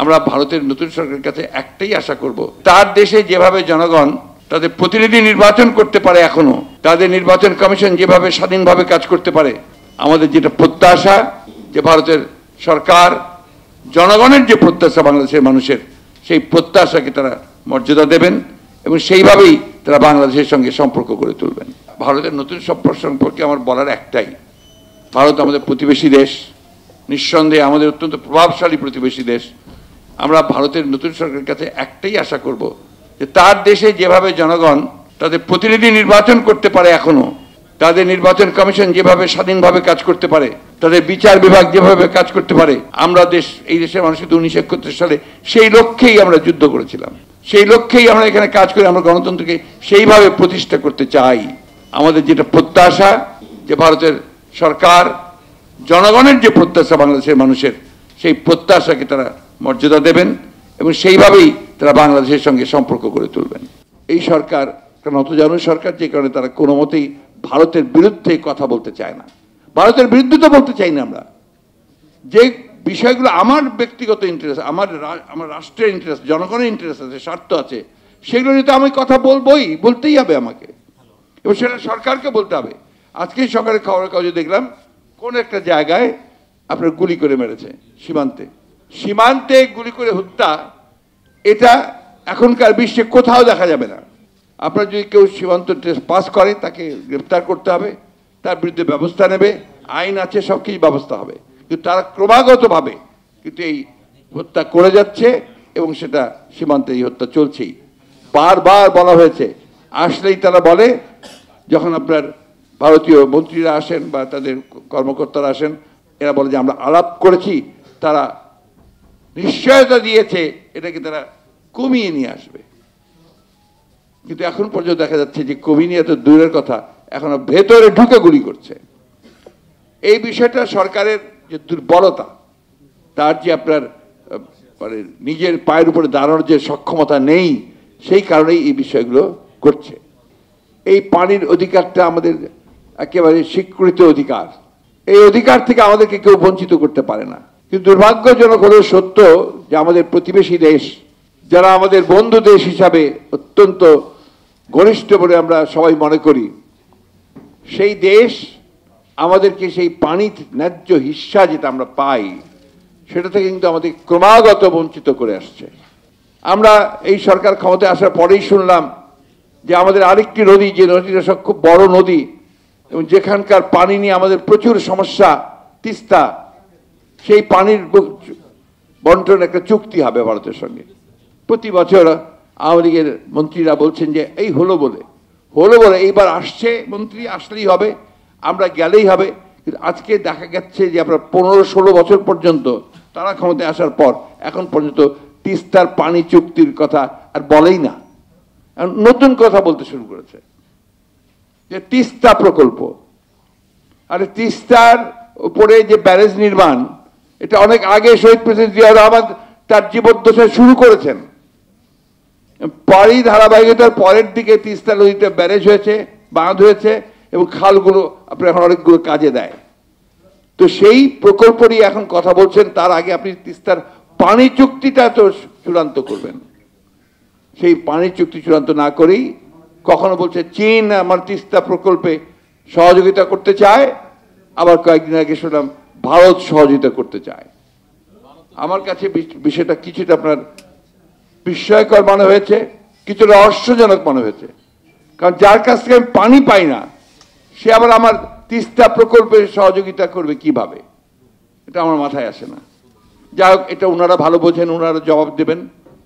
আমরা ভারতের নতুন সরকারের কাছে একটাই আশা করব তার দেশে যেভাবে জনগণ তাদের প্রতিনিধি নির্বাচন করতে পারে এখনো তাদের নির্বাচন কমিশন যেভাবে স্বাধীনভাবে কাজ করতে পারে আমাদের যেটা প্রত্যাশা যে ভারতের সরকার জনগণের যে প্রত্যাশা বাংলাদেশের মানুষের সেই প্রত্যাশাকে তারা মর্যাদা দেবেন এবং সেইভাবেই তারা বাংলাদেশের সঙ্গে সম্পর্ক গড়ে তুলবেন ভারতের নতুন সম্পর্ক সম্পর্কে আমার বলার একটাই ভারত আমাদের প্রতিবেশী দেশ নিঃসন্দেহে আমাদের অত্যন্ত প্রভাবশালী প্রতিবেশী দেশ আমরা ভারতের নতুন সরকারের কাছে একটাই আশা করব যে তার দেশে যেভাবে জনগণ তাদের প্রতিনিধি নির্বাচন করতে পারে এখনো তাদের নির্বাচন কমিশন যেভাবে স্বাধীনভাবে কাজ করতে পারে তাদের বিচার বিভাগ যেভাবে কাজ করতে পারে আমরা দেশ এই দেশের মানুষের কিন্তু উনিশশো একত্রিশ সালে সেই লক্ষ্যেই আমরা যুদ্ধ করেছিলাম সেই লক্ষ্যেই আমরা এখানে কাজ করে আমরা গণতন্ত্রকে সেইভাবে প্রতিষ্ঠা করতে চাই আমাদের যেটা প্রত্যাশা যে ভারতের সরকার জনগণের যে প্রত্যাশা বাংলাদেশের মানুষের সেই প্রত্যাশাকে তারা মর্যাদা দেবেন এবং সেইভাবেই তারা বাংলাদেশের সঙ্গে সম্পর্ক গড়ে তুলবেন এই সরকার কারণ অতজানু সরকার যে কারণে তারা কোনো মতেই ভারতের বিরুদ্ধে কথা বলতে চায় না ভারতের বিরুদ্ধে তো বলতে চাই না আমরা যে বিষয়গুলো আমার ব্যক্তিগত ইন্টারেস্ট আমার আমার রাষ্ট্রের ইন্টারেস্ট জনগণের ইন্টারেস্ট আছে স্বার্থ আছে সেগুলো নিয়ে তো আমি কথা বলবোই বলতেই হবে আমাকে এবং সেটা সরকারকে বলতে হবে আজকে সকালে খবরের কাগজে দেখলাম কোন একটা জায়গায় আপনার গুলি করে মেরেছে সীমান্তে সীমান্তে গুলি করে হত্যা এটা এখনকার বিশ্বে কোথাও দেখা যাবে না আপনার যদি কেউ সীমান্ত টেস্ট পাস করে তাকে গ্রেপ্তার করতে হবে তার বিরুদ্ধে ব্যবস্থা নেবে আইন আছে সব কিছু ব্যবস্থা হবে কিন্তু তারা ক্রমাগতভাবে কিন্তু এই হত্যা করে যাচ্ছে এবং সেটা সীমান্তে এই হত্যা চলছেই বারবার বলা হয়েছে আসলেই তারা বলে যখন আপনার ভারতীয় মন্ত্রীরা আসেন বা তাদের কর্মকর্তারা আসেন এরা বলে যে আমরা আলাপ করেছি তারা নিশ্চয়তা দিয়েছে এটাকে তারা কমিয়ে নিয়ে আসবে কিন্তু এখন পর্যন্ত দেখা যাচ্ছে যে কমিয়ে নিয়ে এত দূরের কথা এখনো ভেতরে ঢুকে গুলি করছে এই বিষয়টা সরকারের যে দুর্বলতা তার যে আপনার মানে নিজের পায়ের উপরে দাঁড়ানোর যে সক্ষমতা নেই সেই কারণেই এই বিষয়গুলো করছে এই পানির অধিকারটা আমাদের একেবারে স্বীকৃত অধিকার এই অধিকার থেকে আমাদেরকে কেউ বঞ্চিত করতে পারে না কিন্তু দুর্ভাগ্যজনক হলেও সত্য যে আমাদের প্রতিবেশী দেশ যারা আমাদের বন্ধু দেশ হিসাবে অত্যন্ত ঘনিষ্ঠ বলে আমরা সবাই মনে করি সেই দেশ আমাদেরকে সেই পানির ন্যায্য হিস্সা যেটা আমরা পাই সেটা থেকে কিন্তু আমাদের ক্রমাগত বঞ্চিত করে আসছে আমরা এই সরকার ক্ষমতায় আসার পরেই শুনলাম যে আমাদের আরেকটি নদী যে নদীটা সব খুব বড় নদী এবং যেখানকার পানি নিয়ে আমাদের প্রচুর সমস্যা তিস্তা সেই পানির বন্টন একটা চুক্তি হবে ভারতের সঙ্গে প্রতি বছর আওয়ামী লীগের মন্ত্রীরা বলছেন যে এই হলো বলে হলো বলে এইবার আসছে মন্ত্রী আসলেই হবে আমরা গেলেই হবে কিন্তু আজকে দেখা গেছে যে আপনার পনেরো ষোলো বছর পর্যন্ত তারা ক্ষমতায় আসার পর এখন পর্যন্ত তিস্তার পানি চুক্তির কথা আর বলেই না নতুন কথা বলতে শুরু করেছে যে তিস্তা প্রকল্প আরে তিস্তার উপরে যে ব্যারেজ নির্মাণ এটা অনেক আগে শহীদ প্রেসিডেন্ট জিয়া রহমান তার জীবদ্দশা শুরু করেছেন পরই ধারাবাহিকতার পরের দিকে তিস্তা নদীতে ব্যারেজ হয়েছে বাঁধ হয়েছে এবং খালগুলো আপনি এখন অনেকগুলো কাজে দেয় তো সেই প্রকল্প নিয়ে এখন কথা বলছেন তার আগে আপনি তিস্তার পানি চুক্তিটা তো চূড়ান্ত করবেন সেই পানি চুক্তি চূড়ান্ত না করেই কখনো বলছে চীন আমার তিস্তা প্রকল্পে সহযোগিতা করতে চায় আবার কয়েকদিন আগে শুনলাম ভারত সহযোগিতা করতে চায় আমার কাছে বিষয়টা কিছুটা আপনার বিস্ময়কর মনে হয়েছে কিছু রহস্যজনক মনে হয়েছে কারণ যার কাছ থেকে আমি পানি পাই না সে আবার আমার তিস্তা প্রকল্পের সহযোগিতা করবে কিভাবে এটা আমার মাথায় আসে না যা হোক এটা ওনারা ভালো বোঝেন ওনারা জবাব দেবেন